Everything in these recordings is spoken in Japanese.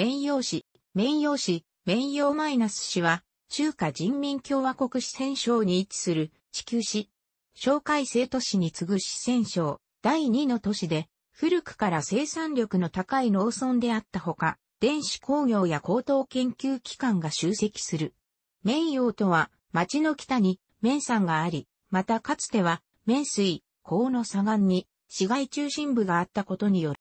綿陽市、綿陽市、綿陽マイナス市は、中華人民共和国四川省に位置する地球市。紹海生都市に次ぐ四川省、第2の都市で、古くから生産力の高い農村であったほか、電子工業や高等研究機関が集積する。綿陽とは、町の北に綿山があり、またかつては、綿水、河の左岸に市街中心部があったことによる。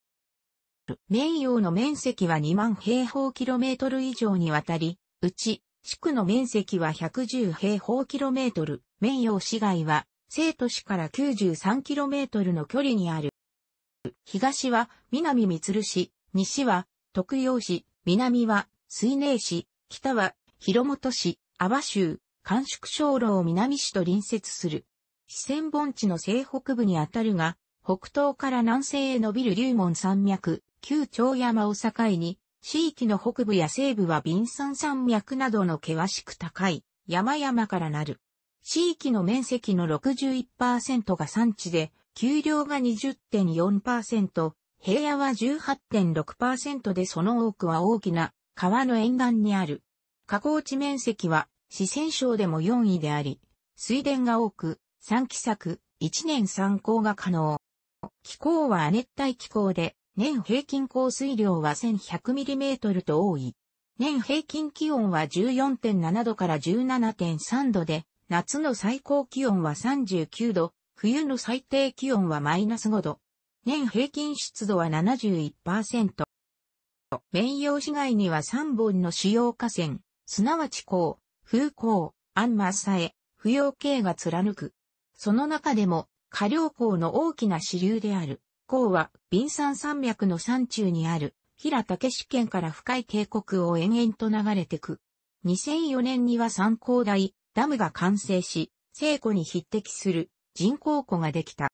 綿陽の面積は2万平方キロメートル以上にわたり、うち、地区の面積は110平方キロメートル、綿陽市街は、生都市から93キロメートルの距離にある。東は南三鶴市、西は徳陽市、南は水寧市、北は広本市、阿波州、甘粛省路を南市と隣接する。四川盆地の西北部にあたるが、北東から南西へ伸びる龍門山脈、旧長山を境に、地域の北部や西部はビン山脈などの険しく高い山々からなる。地域の面積の61%が山地で、丘陵が20.4%、平野は18.6%でその多くは大きな川の沿岸にある。河口地面積は四川省でも4位であり、水田が多く、三期作、一年参考が可能。気候は亜熱帯気候で、年平均降水量は 1100mm と多い。年平均気温は14.7度から17.3度で、夏の最高気温は39度、冬の最低気温はマイナス5度。年平均湿度は71%。綿陽市街には3本の主要河川、すなわち港、風港、安間さえ、不要系が貫く。その中でも、下流港の大きな支流である。港は、ビ山脈の山中にある、平武市県から深い渓谷を延々と流れてく。2004年には三高台、ダムが完成し、聖湖に匹敵する人工湖ができた。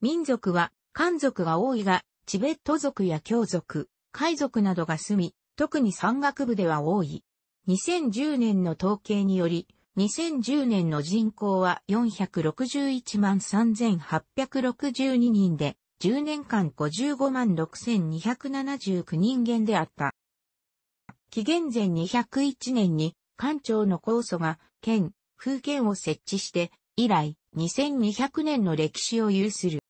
民族は、漢族が多いが、チベット族や京族、海族などが住み、特に山岳部では多い。2010年の統計により、2010年の人口は461万3862人で、10年間55万6279人間であった。紀元前201年に官庁の酵祖が県、風県を設置して、以来2200年の歴史を有する。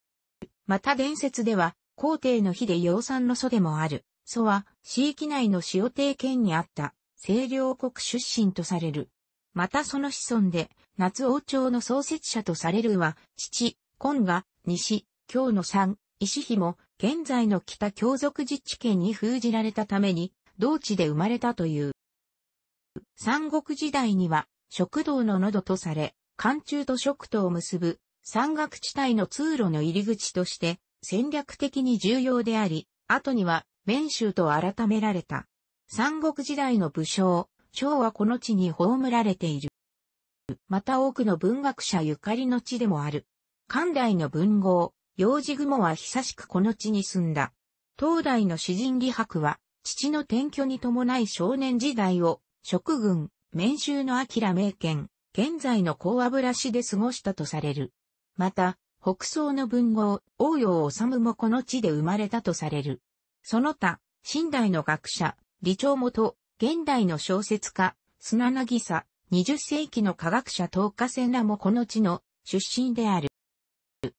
また伝説では、皇帝の日で養蚕の祖でもある。祖は、市域内の塩帝県にあった、清涼国出身とされる。またその子孫で、夏王朝の創設者とされるは、父、今が、西、京の三、石碑も現在の北京族自治県に封じられたために、同地で生まれたという。三国時代には、食堂の喉とされ、関中と食とを結ぶ山岳地帯の通路の入り口として戦略的に重要であり、後には面州と改められた。三国時代の武将、昭はこの地に葬られている。また多くの文学者ゆかりの地でもある。関代の文豪、幼児雲は久しくこの地に住んだ。東大の詩人李白は、父の転居に伴い少年時代を、職軍、民衆の明名犬、現在の高油市で過ごしたとされる。また、北宋の文豪、王陽治もこの地で生まれたとされる。その他、新代の学者、李長元、現代の小説家、砂渚、20世紀の科学者東下瀬名もこの地の出身である。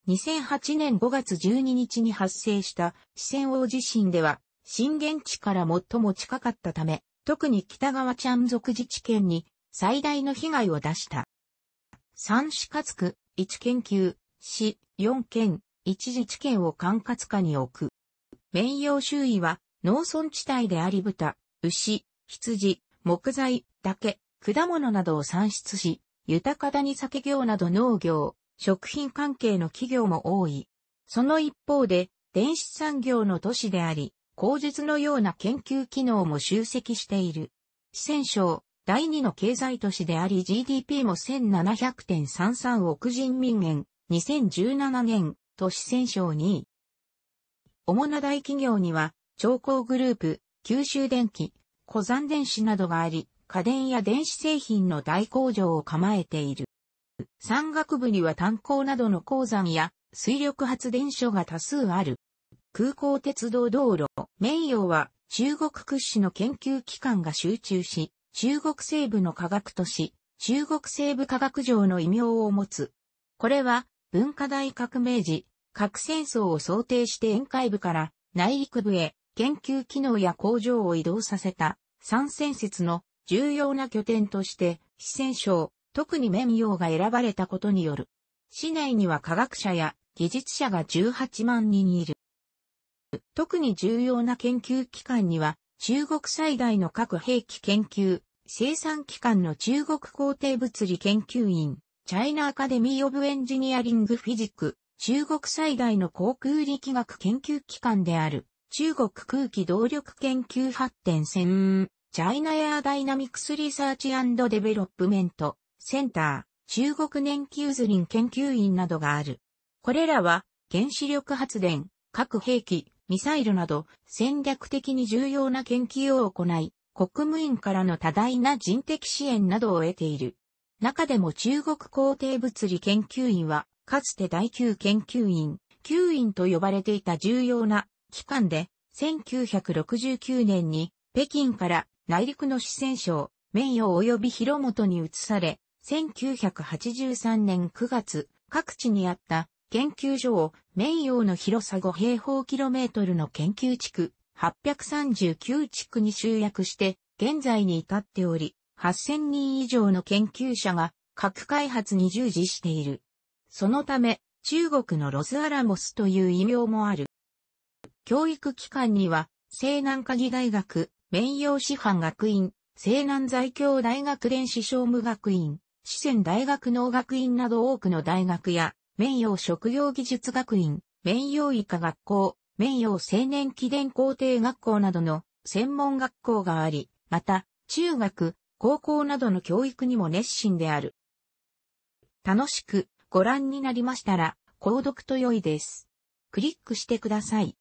2008年5月12日に発生した四川大地震では、震源地から最も近かったため、特に北側チャン族自治県に最大の被害を出した。三市活区、一研究、市、四県、一自治県を管轄下に置く。面用周囲は農村地帯であり豚、牛、羊、木材、竹、果物などを産出し、豊かだに酒業など農業、食品関係の企業も多い。その一方で、電子産業の都市であり、工述のような研究機能も集積している。四川省、第二の経済都市であり GDP も1700.33億人民元、2017年、都市戦省2位。主な大企業には、長江グループ、九州電機、古山電子などがあり、家電や電子製品の大工場を構えている。山岳部には炭鉱などの鉱山や水力発電所が多数ある。空港鉄道道路、名誉は中国屈指の研究機関が集中し、中国西部の科学都市、中国西部科学城の異名を持つ。これは文化大革命時、核戦争を想定して沿海部から内陸部へ研究機能や工場を移動させた参戦説の重要な拠点として、四川省、特に綿オが選ばれたことによる。市内には科学者や技術者が18万人いる。特に重要な研究機関には、中国最大の核兵器研究、生産機関の中国工程物理研究院、チャイナアカデミー・オブ・エンジニアリング・フィジック、中国最大の航空力学研究機関である、中国空気動力研究発展専門、チャイナエアダイナミクスリサーチデベロップメント、センター、中国年給りん研究員などがある。これらは、原子力発電、核兵器、ミサイルなど戦略的に重要な研究を行い、国務院からの多大な人的支援などを得ている。中でも中国皇帝物理研究院は、かつて第9研究院、9院と呼ばれていた重要な機関で、1969年に北京から内陸の四川省、名誉及び広本に移され、1983年9月、各地にあった研究所を名誉の広さ5平方キロメートルの研究地区839地区に集約して現在に至っており、8000人以上の研究者が核開発に従事している。そのため、中国のロスアラモスという異名もある。教育機関には、西南科技大学、名誉師範学院、西南在京大学電子商務学院、四川大学農学院など多くの大学や、名誉職業技術学院、名誉医科学校、名誉青年記念校庭学校などの専門学校があり、また、中学、高校などの教育にも熱心である。楽しくご覧になりましたら、購読と良いです。クリックしてください。